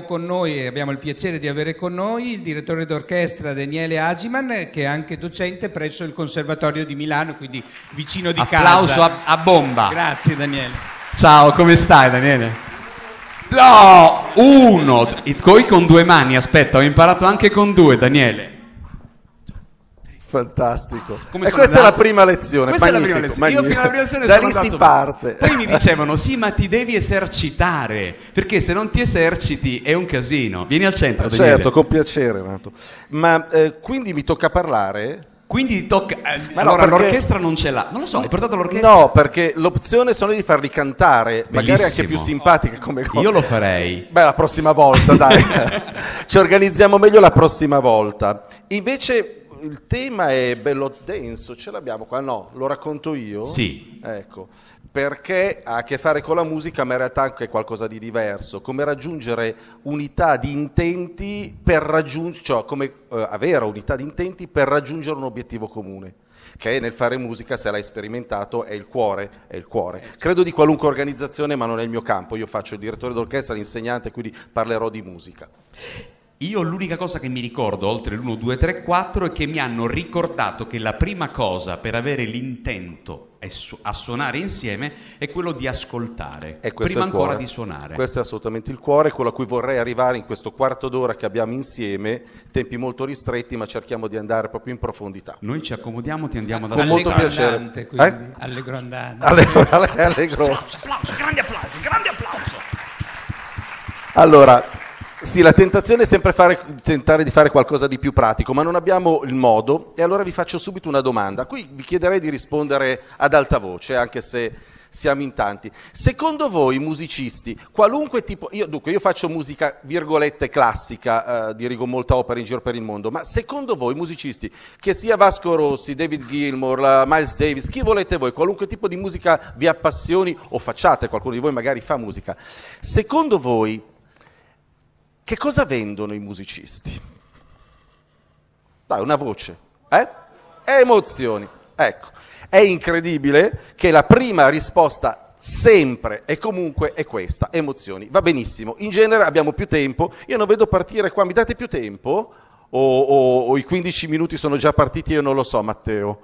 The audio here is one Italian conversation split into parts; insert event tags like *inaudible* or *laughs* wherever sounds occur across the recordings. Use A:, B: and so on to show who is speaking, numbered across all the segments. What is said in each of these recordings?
A: con noi e abbiamo il piacere di avere con noi il direttore d'orchestra Daniele Agiman che è anche docente presso il Conservatorio di Milano, quindi vicino di Applauso casa. Applauso a, bomba. Grazie Daniele. Ciao, come stai Daniele? No, uno, coi con due mani, aspetta, ho imparato anche con due Daniele.
B: Fantastico. Come e questa andato? è la prima lezione. Questa magnifico, è la prima lezione. Magnifico. Io fino alla prima lezione da sono lì si parte. Poi mi
A: dicevano: "Sì, ma ti devi esercitare, perché se non ti eserciti è un casino. Vieni al centro, Daniele. Certo, con piacere, Renato. Ma eh, quindi mi tocca parlare
B: quindi tocca. Eh,
A: ma allora no, perché... l'orchestra non ce l'ha. Non lo so, hai portato l'orchestra? No,
B: perché l'opzione sono di farli cantare, Bellissimo. magari anche più simpatiche come cosa. Io
A: lo farei.
B: Beh, la prossima volta, dai. *laughs* Ci organizziamo meglio la prossima volta. Invece il tema è bello denso, ce l'abbiamo qua? No, lo racconto io? Sì. Ecco, perché ha a che fare con la musica, ma in realtà anche qualcosa di diverso, come raggiungere unità di intenti per raggiungere, cioè come eh, avere unità di intenti per raggiungere un obiettivo comune che nel fare musica, se l'hai sperimentato, è il cuore, è il cuore. Eh, certo. Credo di qualunque organizzazione, ma non è il mio campo. Io faccio il direttore d'orchestra, l'insegnante, quindi parlerò
A: di musica. Io l'unica cosa che mi ricordo, oltre l'1, 2, 3, 4, è che mi hanno ricordato che la prima cosa per avere l'intento a suonare insieme è quello di ascoltare, prima ancora di suonare. Questo
B: è assolutamente il cuore, quello a cui vorrei arrivare in questo quarto d'ora che abbiamo insieme, tempi molto ristretti ma cerchiamo di andare proprio
A: in profondità. Noi ci accomodiamo, ti andiamo ad ascoltare. Con molto piacere. Allegro andante. Allegro, grande applauso, grande applauso. Allora,
B: sì, la tentazione è sempre fare, tentare di fare qualcosa di più pratico, ma non abbiamo il modo e allora vi faccio subito una domanda. Qui vi chiederei di rispondere ad alta voce, anche se siamo in tanti. Secondo voi musicisti, qualunque tipo, io, dunque io faccio musica virgolette classica, eh, dirigo molta opera in giro per il mondo, ma secondo voi musicisti, che sia Vasco Rossi, David Gilmour, Miles Davis, chi volete voi, qualunque tipo di musica vi appassioni o facciate, qualcuno di voi magari fa musica, secondo voi che cosa vendono i musicisti? Dai, una voce, eh? Emozioni. Ecco, è incredibile che la prima risposta sempre e comunque è questa, emozioni. Va benissimo, in genere abbiamo più tempo, io non vedo partire qua, mi date più tempo? O, o, o i 15 minuti sono già partiti, io non lo so Matteo.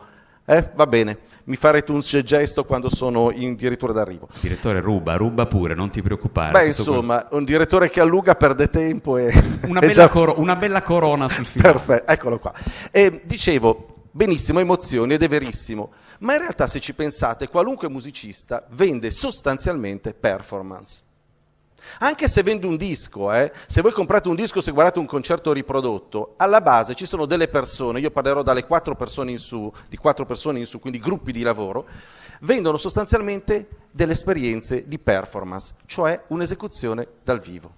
B: Eh? Va bene, mi farete un gesto quando sono in dirittura d'arrivo.
A: Direttore, ruba, ruba pure, non ti preoccupare. Beh, insomma,
B: quel... un direttore che alluga perde tempo e... *laughs* Una *laughs* bella, già... cor- una bella corona sul film. Perfetto, eccolo qua. E, dicevo, benissimo, emozioni ed è verissimo, ma in realtà se ci pensate, qualunque musicista vende sostanzialmente performance. Anche se vendo un disco, eh, se voi comprate un disco, se guardate un concerto riprodotto, alla base ci sono delle persone, io parlerò dalle quattro persone in su, di quattro persone in su, quindi gruppi di lavoro, vendono sostanzialmente delle esperienze di performance, cioè un'esecuzione dal vivo.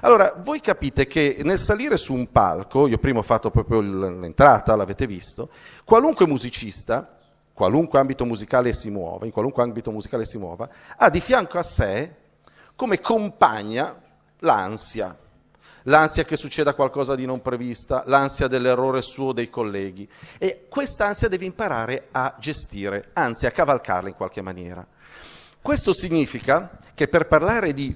B: Allora, voi capite che nel salire su un palco, io prima ho fatto proprio l'entrata, l'avete visto, qualunque musicista, qualunque ambito musicale si muova, in qualunque ambito musicale si muova, ha di fianco a sé come compagna l'ansia, l'ansia che succeda qualcosa di non prevista, l'ansia dell'errore suo o dei colleghi. E questa ansia deve imparare a gestire, anzi a cavalcarla in qualche maniera. Questo significa che per parlare di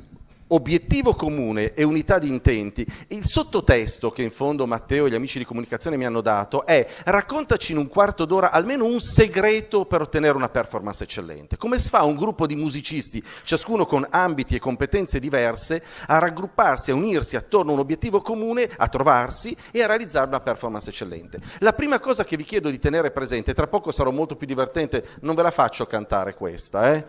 B: obiettivo comune e unità di intenti, il sottotesto che in fondo Matteo e gli amici di comunicazione mi hanno dato è raccontaci in un quarto d'ora almeno un segreto per ottenere una performance eccellente. Come si fa un gruppo di musicisti, ciascuno con ambiti e competenze diverse, a raggrupparsi, a unirsi attorno a un obiettivo comune, a trovarsi e a realizzare una performance eccellente. La prima cosa che vi chiedo di tenere presente, tra poco sarò molto più divertente, non ve la faccio cantare questa, eh?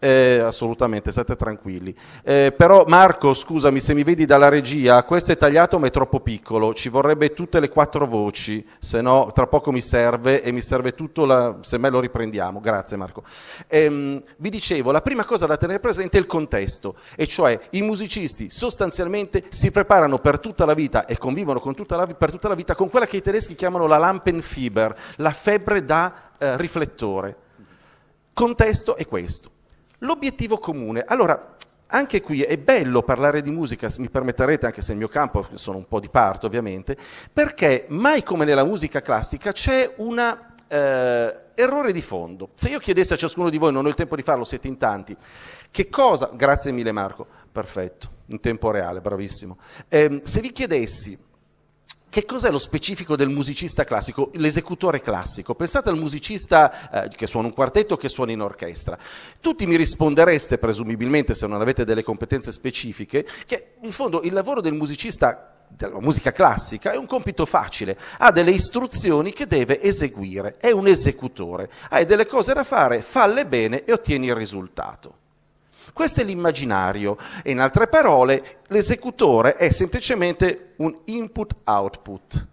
B: Eh, assolutamente, state tranquilli. Eh, però Marco, scusami se mi vedi dalla regia, questo è tagliato ma è troppo piccolo, ci vorrebbe tutte le quattro voci, se no tra poco mi serve e mi serve tutto, la... se me lo riprendiamo. Grazie Marco. Ehm, vi dicevo, la prima cosa da tenere presente è il contesto, e cioè i musicisti sostanzialmente si preparano per tutta la vita e convivono tutta la... per tutta la vita con quella che i tedeschi chiamano la Lampenfieber, la febbre da eh, riflettore. Contesto è questo. L'obiettivo comune. Allora, anche qui è bello parlare di musica, mi permetterete, anche se il mio campo sono un po' di parte ovviamente, perché mai come nella musica classica c'è un eh, errore di fondo. Se io chiedessi a ciascuno di voi, non ho il tempo di farlo, siete in tanti, che cosa, grazie mille Marco, perfetto, in tempo reale, bravissimo, eh, se vi chiedessi che cos'è lo specifico del musicista classico, l'esecutore classico? Pensate al musicista eh, che suona un quartetto o che suona in orchestra. Tutti mi rispondereste, presumibilmente, se non avete delle competenze specifiche, che in fondo il lavoro del musicista della musica classica è un compito facile, ha delle istruzioni che deve eseguire, è un esecutore, hai delle cose da fare, falle bene e ottieni il risultato. Questo è l'immaginario e in altre parole l'esecutore è semplicemente un input-output.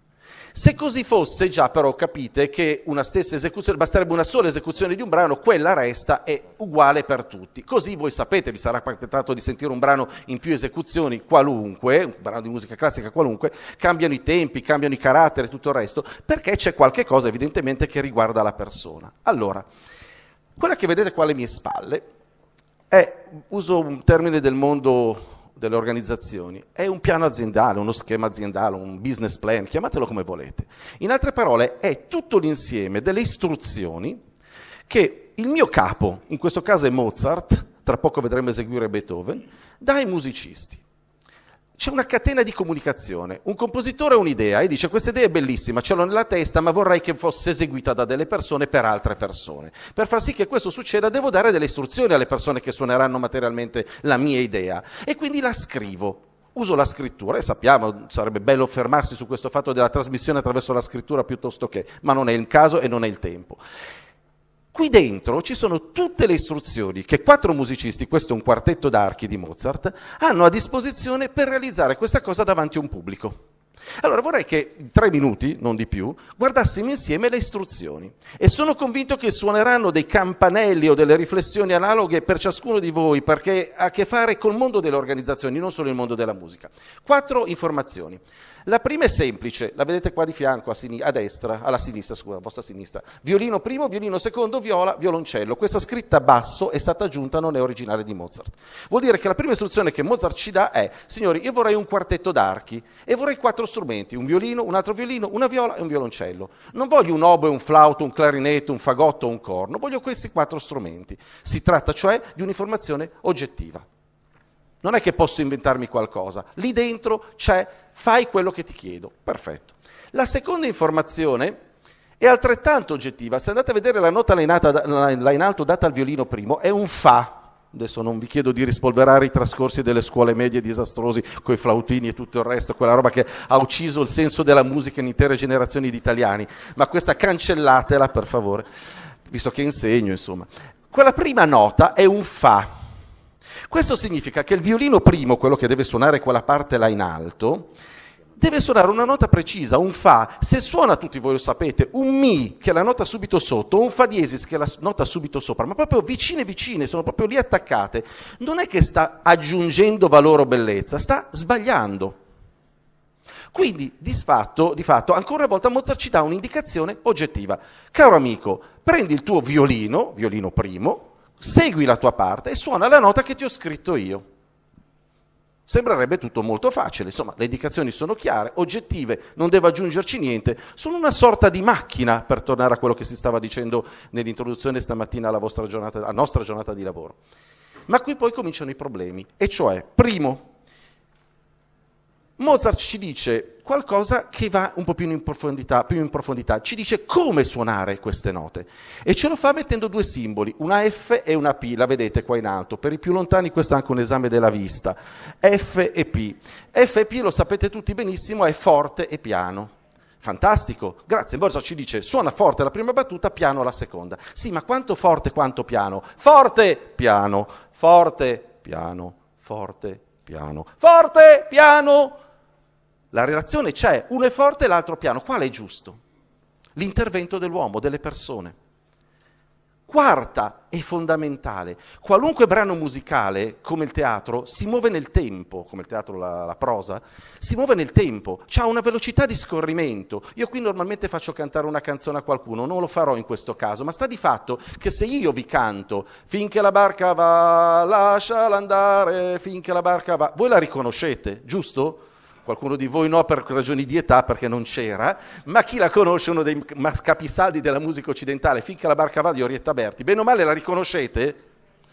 B: Se così fosse, già però capite che una stessa esecuzione, basterebbe una sola esecuzione di un brano, quella resta è uguale per tutti. Così voi sapete, vi sarà capitato di sentire un brano in più esecuzioni qualunque, un brano di musica classica qualunque, cambiano i tempi, cambiano i caratteri e tutto il resto, perché c'è qualche cosa evidentemente che riguarda la persona. Allora, quella che vedete qua alle mie spalle è, eh, uso un termine del mondo delle organizzazioni, è un piano aziendale, uno schema aziendale, un business plan, chiamatelo come volete. In altre parole, è tutto l'insieme delle istruzioni che il mio capo, in questo caso è Mozart, tra poco vedremo eseguire Beethoven, dà ai musicisti c'è una catena di comunicazione. Un compositore ha un'idea e dice questa idea è bellissima, ce l'ho nella testa, ma vorrei che fosse eseguita da delle persone per altre persone. Per far sì che questo succeda devo dare delle istruzioni alle persone che suoneranno materialmente la mia idea e quindi la scrivo. Uso la scrittura e sappiamo, sarebbe bello fermarsi su questo fatto della trasmissione attraverso la scrittura piuttosto che, ma non è il caso e non è il tempo. Qui dentro ci sono tutte le istruzioni che quattro musicisti, questo è un quartetto d'archi di Mozart, hanno a disposizione per realizzare questa cosa davanti a un pubblico. Allora vorrei che in tre minuti, non di più, guardassimo insieme le istruzioni e sono convinto che suoneranno dei campanelli o delle riflessioni analoghe per ciascuno di voi perché ha a che fare col mondo delle organizzazioni, non solo il mondo della musica. Quattro informazioni. La prima è semplice, la vedete qua di fianco, a, a destra, alla sinistra, scusa, a vostra sinistra. Violino primo, violino secondo, viola, violoncello. Questa scritta basso è stata aggiunta, non è originale di Mozart. Vuol dire che la prima istruzione che Mozart ci dà è, signori, io vorrei un quartetto d'archi e vorrei quattro quattro strumenti, un violino, un altro violino, una viola e un violoncello. Non voglio un oboe, un flauto, un clarinetto, un fagotto o un corno, voglio questi quattro strumenti. Si tratta cioè di un'informazione oggettiva. Non è che posso inventarmi qualcosa, lì dentro c'è fai quello che ti chiedo, perfetto. La seconda informazione è altrettanto oggettiva, se andate a vedere la nota là in alto, là in alto data al violino primo, è un fa, Adesso non vi chiedo di rispolverare i trascorsi delle scuole medie disastrosi con i flautini e tutto il resto, quella roba che ha ucciso il senso della musica in intere generazioni di italiani, ma questa cancellatela per favore, visto che insegno, insomma. Quella prima nota è un fa. Questo significa che il violino primo, quello che deve suonare quella parte là in alto, deve suonare una nota precisa, un fa. Se suona, tutti voi lo sapete, un mi, che è la nota subito sotto, un fa diesis, che è la nota subito sopra, ma proprio vicine vicine, sono proprio lì attaccate, non è che sta aggiungendo valore o bellezza, sta sbagliando. Quindi, di fatto, di fatto, ancora una volta Mozart ci dà un'indicazione oggettiva. Caro amico, prendi il tuo violino, violino primo, segui la tua parte e suona la nota che ti ho scritto io. Sembrerebbe tutto molto facile, insomma le indicazioni sono chiare, oggettive, non devo aggiungerci niente, sono una sorta di macchina per tornare a quello che si stava dicendo nell'introduzione stamattina alla, giornata, alla nostra giornata di lavoro. Ma qui poi cominciano i problemi, e cioè, primo, Mozart ci dice qualcosa che va un po' più in, più in, profondità, ci dice come suonare queste note e ce lo fa mettendo due simboli, una F e una P, la vedete qua in alto, per i più lontani questo è anche un esame della vista, F e P. F e P lo sapete tutti benissimo, è forte e piano. Fantastico, grazie. Mozart ci dice suona forte la prima battuta, piano la seconda. Sì, ma quanto forte, quanto piano? Forte, piano, forte, piano, forte, piano, forte, piano la relazione c'è, uno è forte e l'altro piano. Quale è giusto? L'intervento dell'uomo, delle persone. Quarta e fondamentale, qualunque brano musicale, come il teatro, si muove nel tempo, come il teatro la, la prosa, si muove nel tempo, ha una velocità di scorrimento. Io qui normalmente faccio cantare una canzone a qualcuno, non lo farò in questo caso, ma sta di fatto che se io vi canto finché la barca va, lasciala andare, finché la barca va, voi la riconoscete, giusto? qualcuno di voi no per ragioni di età perché non c'era, ma chi la conosce uno dei capisaldi della musica occidentale, finché la barca va di Orietta Berti, bene o male la riconoscete?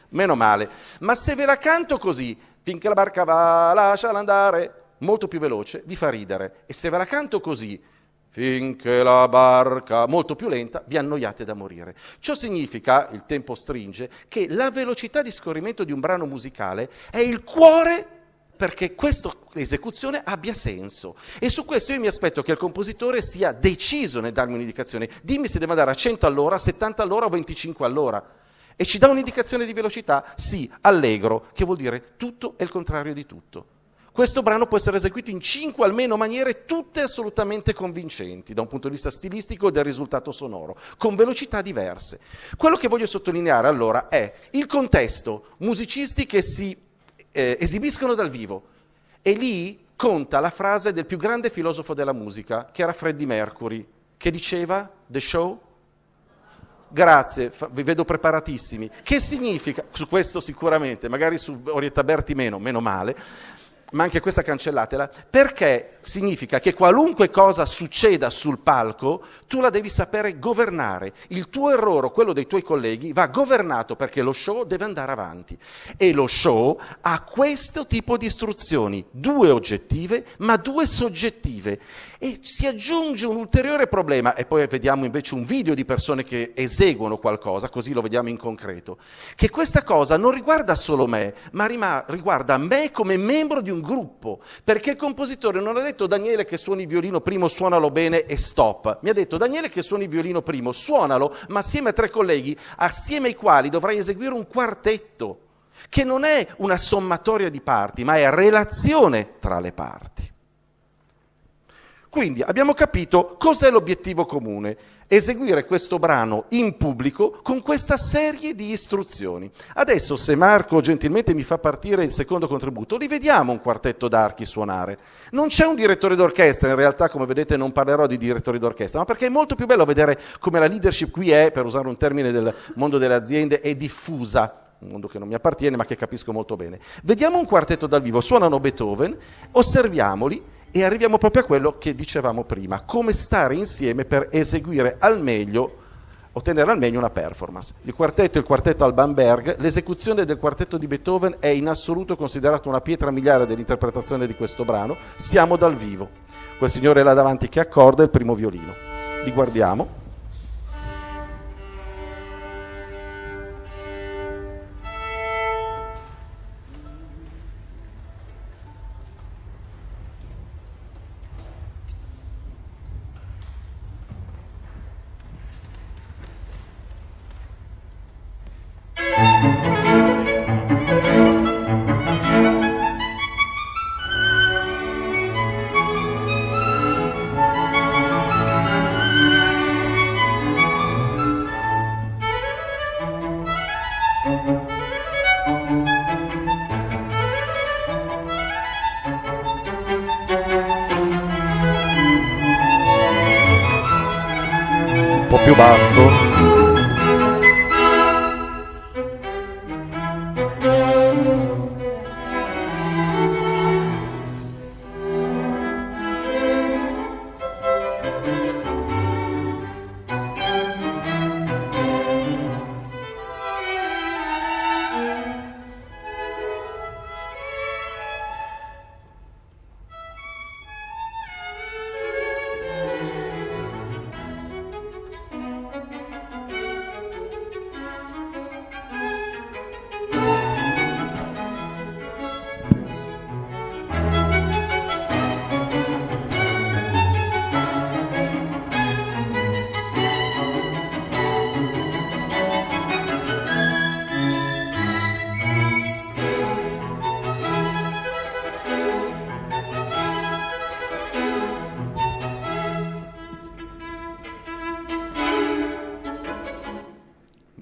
B: Meno male, ma se ve la canto così, finché la barca va, lasciala andare, molto più veloce, vi fa ridere, e se ve la canto così, finché la barca, molto più lenta, vi annoiate da morire. Ciò significa, il tempo stringe, che la velocità di scorrimento di un brano musicale è il cuore perché questa esecuzione abbia senso. E su questo io mi aspetto che il compositore sia deciso nel darmi un'indicazione. Dimmi se deve andare a 100 all'ora, 70 all'ora o 25 all'ora. E ci dà un'indicazione di velocità? Sì, allegro, che vuol dire tutto è il contrario di tutto. Questo brano può essere eseguito in cinque almeno maniere, tutte assolutamente convincenti da un punto di vista stilistico e del risultato sonoro, con velocità diverse. Quello che voglio sottolineare allora è il contesto musicisti che si eh, esibiscono dal vivo. E lì conta la frase del più grande filosofo della musica, che era Freddie Mercury, che diceva, The show grazie, vi vedo preparatissimi. Che significa, su questo sicuramente, magari su Orietta Berti meno, meno male, ma anche questa cancellatela, perché significa che qualunque cosa succeda sul palco, tu la devi sapere governare. Il tuo errore, quello dei tuoi colleghi, va governato perché lo show deve andare avanti. E lo show ha questo tipo di istruzioni, due oggettive, ma due soggettive. E si aggiunge un ulteriore problema, e poi vediamo invece un video di persone che eseguono qualcosa, così lo vediamo in concreto, che questa cosa non riguarda solo me, ma riguarda me come membro di un gruppo, perché il compositore non ha detto Daniele che suoni il violino primo, suonalo bene e stop, mi ha detto Daniele che suoni il violino primo, suonalo, ma assieme a tre colleghi, assieme ai quali dovrai eseguire un quartetto, che non è una sommatoria di parti, ma è relazione tra le parti. Quindi abbiamo capito cos'è l'obiettivo comune, eseguire questo brano in pubblico con questa serie di istruzioni. Adesso se Marco gentilmente mi fa partire il secondo contributo, li vediamo un quartetto d'archi suonare. Non c'è un direttore d'orchestra, in realtà come vedete non parlerò di direttori d'orchestra, ma perché è molto più bello vedere come la leadership qui è, per usare un termine del mondo delle aziende, è diffusa un mondo che non mi appartiene ma che capisco molto bene. Vediamo un quartetto dal vivo, suonano Beethoven, osserviamoli e arriviamo proprio a quello che dicevamo prima, come stare insieme per eseguire al meglio, ottenere al meglio una performance. Il quartetto, è il quartetto Alban Berg, l'esecuzione del quartetto di Beethoven è in assoluto considerata una pietra miliare dell'interpretazione di questo brano. Siamo dal vivo. Quel signore là davanti che accorda il primo violino. Li guardiamo.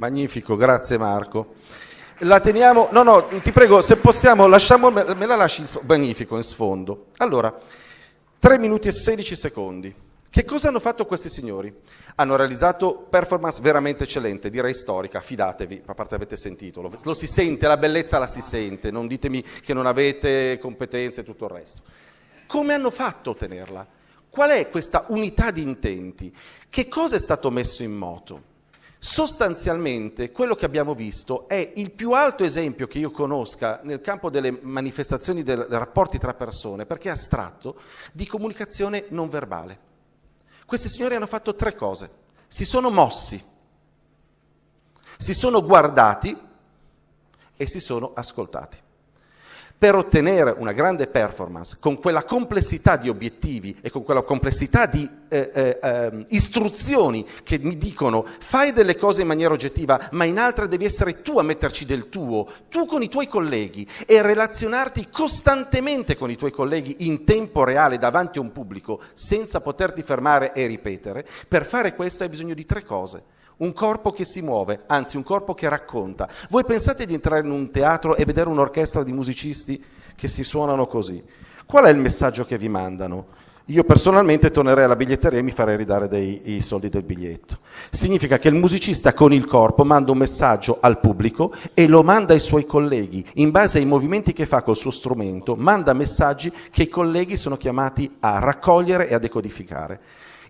B: Magnifico, grazie Marco. La teniamo, no no, ti prego se possiamo, lasciamo, me la lasci, magnifico, in sfondo. Allora, 3 minuti e 16 secondi. Che cosa hanno fatto questi signori? Hanno realizzato performance veramente eccellente, direi storica, fidatevi, a parte avete sentito, lo, lo si sente, la bellezza la si sente, non ditemi che non avete competenze e tutto il resto. Come hanno fatto a ottenerla? Qual è questa unità di intenti? Che cosa è stato messo in moto? Sostanzialmente quello che abbiamo visto è il più alto esempio che io conosca nel campo delle manifestazioni dei rapporti tra persone, perché è astratto, di comunicazione non verbale. Questi signori hanno fatto tre cose. Si sono mossi, si sono guardati e si sono ascoltati per ottenere una grande performance con quella complessità di obiettivi e con quella complessità di eh, eh, ehm, istruzioni che mi dicono fai delle cose in maniera oggettiva, ma in altre devi essere tu a metterci del tuo, tu con i tuoi colleghi e relazionarti costantemente con i tuoi colleghi in tempo reale davanti a un pubblico senza poterti fermare e ripetere, per fare questo hai bisogno di tre cose un corpo che si muove, anzi un corpo che racconta. Voi pensate di entrare in un teatro e vedere un'orchestra di musicisti che si suonano così? Qual è il messaggio che vi mandano? Io personalmente tornerei alla biglietteria e mi farei ridare dei, soldi del biglietto. Significa che il musicista con il corpo manda un messaggio al pubblico e lo manda ai suoi colleghi. In base ai movimenti che fa col suo strumento, manda messaggi che i colleghi sono chiamati a raccogliere e a decodificare.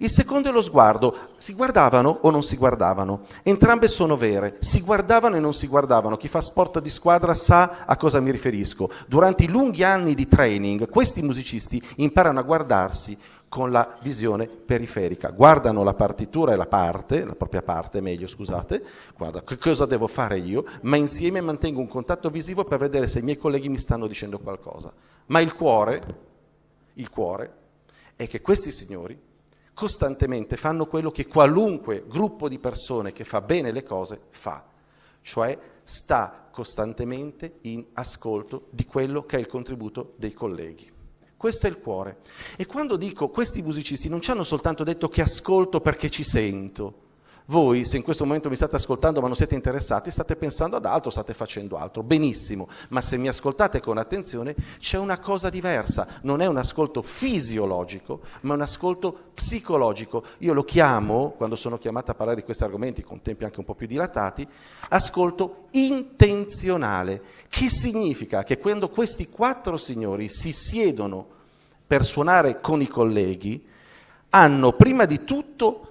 B: Il secondo è lo sguardo. Si guardavano o non si guardavano? Entrambe sono vere. Si guardavano e non si guardavano. Chi fa sport di squadra sa a cosa mi riferisco. Durante i lunghi anni di training, questi musicisti imparano a guardarsi con la visione periferica. Guardano la partitura e la parte, la propria parte, meglio scusate, guarda che cosa devo fare io, ma insieme mantengo un contatto visivo per vedere se i miei colleghi mi stanno dicendo qualcosa. Ma il cuore, il cuore, è che questi signori costantemente fanno quello che qualunque gruppo di persone che fa bene le cose fa, cioè sta costantemente in ascolto di quello che è il contributo dei colleghi. Questo è il cuore. E quando dico questi musicisti non ci hanno soltanto detto che ascolto perché ci sento, voi, se in questo momento mi state ascoltando ma non siete interessati, state pensando ad altro, state facendo altro. Benissimo, ma se mi ascoltate con attenzione c'è una cosa diversa. Non è un ascolto fisiologico, ma un ascolto psicologico. Io lo chiamo, quando sono chiamato a parlare di questi argomenti, con tempi anche un po' più dilatati, ascolto intenzionale. Che significa? Che quando questi quattro signori si siedono per suonare con i colleghi, hanno prima di tutto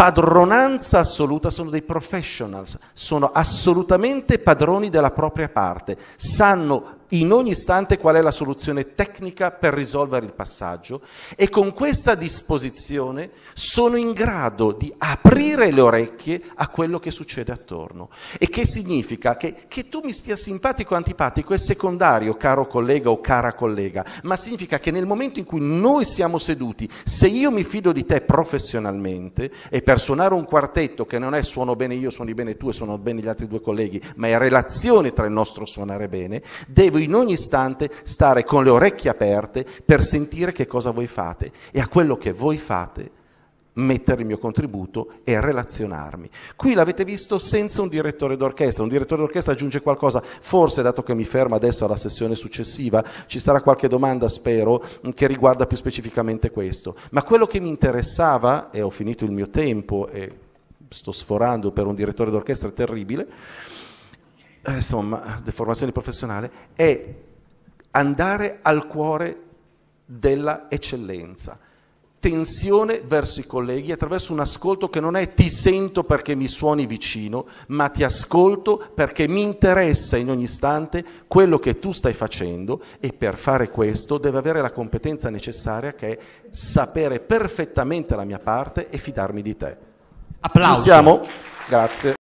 B: padronanza assoluta, sono dei professionals, sono assolutamente padroni della propria parte, sanno in ogni istante qual è la soluzione tecnica per risolvere il passaggio e con questa disposizione sono in grado di aprire le orecchie a quello che succede attorno. E che significa che, che tu mi stia simpatico o antipatico è secondario, caro collega o cara collega, ma significa che nel momento in cui noi siamo seduti, se io mi fido di te professionalmente e per suonare un quartetto che non è suono bene io, suoni bene tu e suono bene gli altri due colleghi, ma è relazione tra il nostro suonare bene, devo devo in ogni istante stare con le orecchie aperte per sentire che cosa voi fate e a quello che voi fate mettere il mio contributo e relazionarmi. Qui l'avete visto senza un direttore d'orchestra, un direttore d'orchestra aggiunge qualcosa, forse dato che mi fermo adesso alla sessione successiva ci sarà qualche domanda, spero, che riguarda più specificamente questo, ma quello che mi interessava, e ho finito il mio tempo e sto sforando per un direttore d'orchestra terribile, eh, insomma, deformazione professionale, è andare al cuore della eccellenza. Tensione verso i colleghi attraverso un ascolto che non è ti sento perché mi suoni vicino, ma ti ascolto perché mi interessa in ogni istante quello che tu stai facendo e per fare questo deve avere la competenza necessaria che è sapere perfettamente la mia parte e fidarmi di te. Applausi. Ci siamo? Grazie.